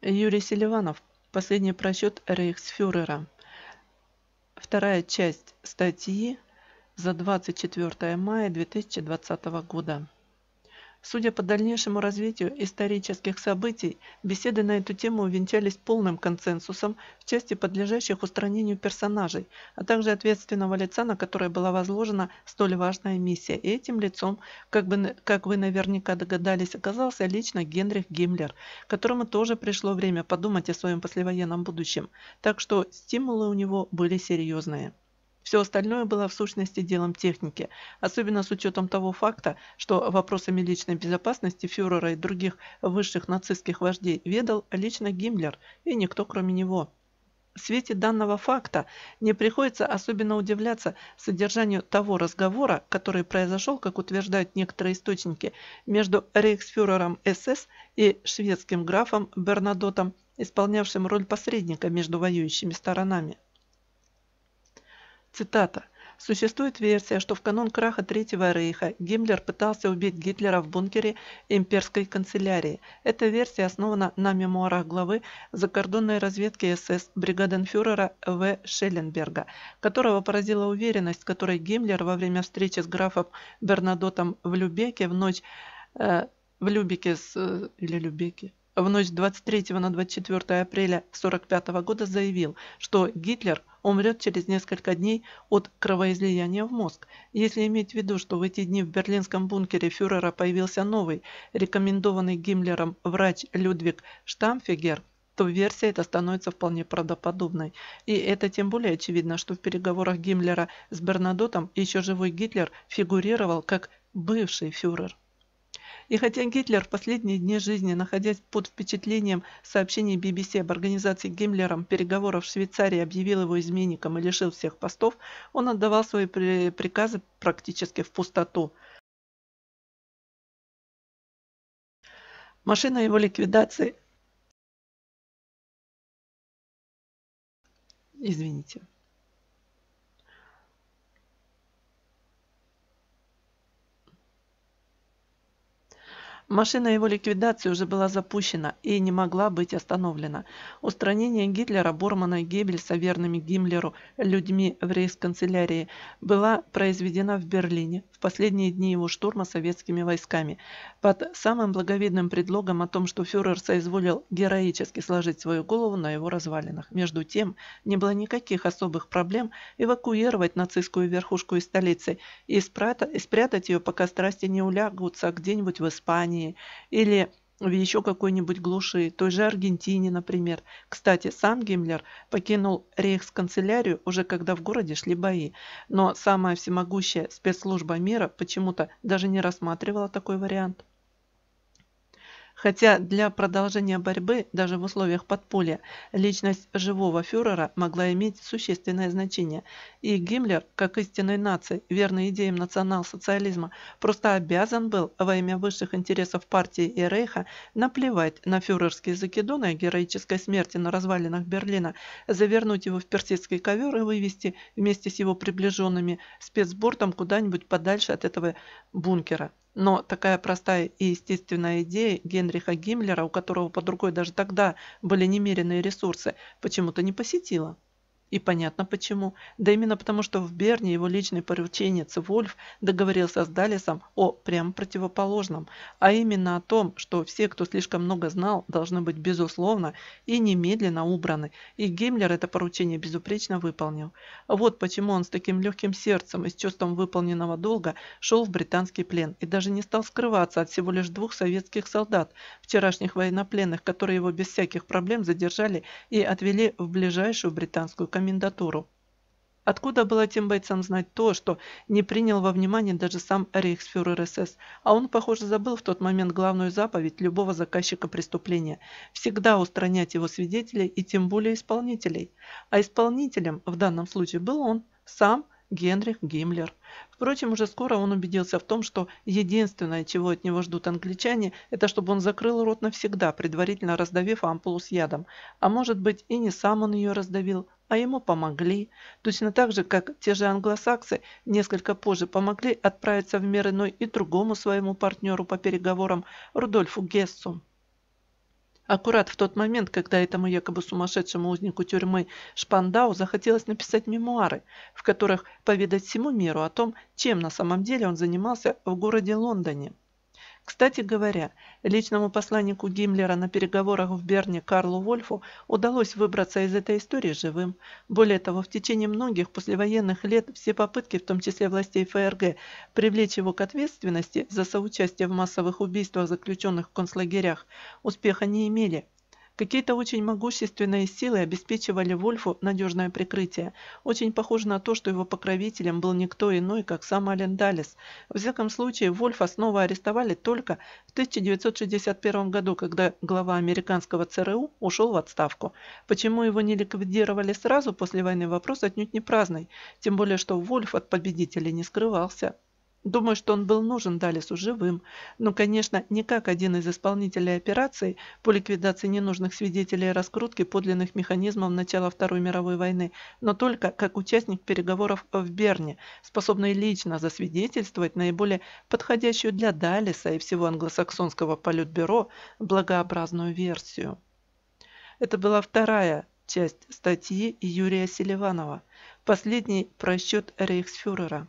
Юрий Селиванов. Последний просчет рейхсфюрера. Вторая часть статьи за 24 мая 2020 года. Судя по дальнейшему развитию исторических событий, беседы на эту тему увенчались полным консенсусом в части подлежащих устранению персонажей, а также ответственного лица, на которое была возложена столь важная миссия. И этим лицом, как, бы, как вы наверняка догадались, оказался лично Генрих Гиммлер, которому тоже пришло время подумать о своем послевоенном будущем. Так что стимулы у него были серьезные. Все остальное было в сущности делом техники, особенно с учетом того факта, что вопросами личной безопасности фюрера и других высших нацистских вождей ведал лично Гиммлер и никто кроме него. В свете данного факта не приходится особенно удивляться содержанию того разговора, который произошел, как утверждают некоторые источники, между рейхсфюрером СС и шведским графом Бернадотом, исполнявшим роль посредника между воюющими сторонами. Цитата. Существует версия, что в канун краха Третьего Рейха Гиммлер пытался убить Гитлера в бункере имперской канцелярии. Эта версия основана на мемуарах главы закордонной разведки СС бригаденфюрера В. Шелленберга, которого поразила уверенность, которой Гиммлер во время встречи с графом Бернадотом в Любеке в ночь... Э, в Любеке с... Э, или Любеке? в ночь 23 на 24 апреля 1945 года заявил, что Гитлер умрет через несколько дней от кровоизлияния в мозг. Если иметь в виду, что в эти дни в берлинском бункере фюрера появился новый, рекомендованный Гиммлером врач Людвиг Штамфигер, то версия эта становится вполне правдоподобной. И это тем более очевидно, что в переговорах Гиммлера с Бернадотом еще живой Гитлер фигурировал как бывший фюрер. И хотя Гитлер в последние дни жизни, находясь под впечатлением сообщений BBC об организации Гиммлером переговоров в Швейцарии, объявил его изменником и лишил всех постов, он отдавал свои приказы практически в пустоту. Машина его ликвидации... Извините. Машина его ликвидации уже была запущена и не могла быть остановлена. Устранение Гитлера, Бормана и Геббельса верными Гиммлеру людьми в рейхсканцелярии была произведена в Берлине в последние дни его штурма советскими войсками. Под самым благовидным предлогом о том, что фюрер соизволил героически сложить свою голову на его развалинах. Между тем, не было никаких особых проблем эвакуировать нацистскую верхушку из столицы и спрятать ее, пока страсти не улягутся где-нибудь в Испании, Испании или в еще какой-нибудь глуши, той же Аргентине, например. Кстати, сам Гиммлер покинул рейхсканцелярию уже когда в городе шли бои, но самая всемогущая спецслужба мира почему-то даже не рассматривала такой вариант. Хотя для продолжения борьбы, даже в условиях подполья, личность живого фюрера могла иметь существенное значение. И Гиммлер, как истинной нации, верный идеям национал-социализма, просто обязан был во имя высших интересов партии и Рейха наплевать на фюрерские закидоны о героической смерти на развалинах Берлина, завернуть его в персидский ковер и вывести вместе с его приближенными спецбортом куда-нибудь подальше от этого бункера. Но такая простая и естественная идея Генриха Гиммлера, у которого под рукой даже тогда были немеренные ресурсы, почему-то не посетила. И понятно почему. Да именно потому, что в Берне его личный порученец Вольф договорился с Далисом о прям противоположном, а именно о том, что все, кто слишком много знал, должны быть безусловно и немедленно убраны, и Гиммлер это поручение безупречно выполнил. Вот почему он с таким легким сердцем и с чувством выполненного долга шел в британский плен и даже не стал скрываться от всего лишь двух советских солдат, вчерашних военнопленных, которые его без всяких проблем задержали и отвели в ближайшую британскую комендатуру. Откуда было тем бойцам знать то, что не принял во внимание даже сам рейхсфюрер СС, а он, похоже, забыл в тот момент главную заповедь любого заказчика преступления – всегда устранять его свидетелей и тем более исполнителей. А исполнителем в данном случае был он, сам – Генрих Гиммлер. Впрочем, уже скоро он убедился в том, что единственное, чего от него ждут англичане, это чтобы он закрыл рот навсегда, предварительно раздавив ампулу с ядом. А может быть и не сам он ее раздавил, а ему помогли. Точно так же, как те же англосаксы несколько позже помогли отправиться в мир иной и другому своему партнеру по переговорам Рудольфу Гессу. Аккурат в тот момент, когда этому якобы сумасшедшему узнику тюрьмы Шпандау захотелось написать мемуары, в которых поведать всему миру о том, чем на самом деле он занимался в городе Лондоне. Кстати говоря, личному посланнику Гиммлера на переговорах в Берне Карлу Вольфу удалось выбраться из этой истории живым. Более того, в течение многих послевоенных лет все попытки, в том числе властей ФРГ, привлечь его к ответственности за соучастие в массовых убийствах заключенных в концлагерях, успеха не имели. Какие-то очень могущественные силы обеспечивали Вольфу надежное прикрытие. Очень похоже на то, что его покровителем был никто иной, как сам Ален Даллес. В всяком случае, Вольфа снова арестовали только в 1961 году, когда глава американского ЦРУ ушел в отставку. Почему его не ликвидировали сразу после войны, вопрос отнюдь не праздный. Тем более, что Вольф от победителей не скрывался. Думаю, что он был нужен Далису живым, но, конечно, не как один из исполнителей операций по ликвидации ненужных свидетелей и раскрутке подлинных механизмов начала Второй мировой войны, но только как участник переговоров в Берне, способный лично засвидетельствовать наиболее подходящую для Далиса и всего англосаксонского полютбюро благообразную версию. Это была вторая часть статьи Юрия Селиванова, последний просчет рейхсфюрера.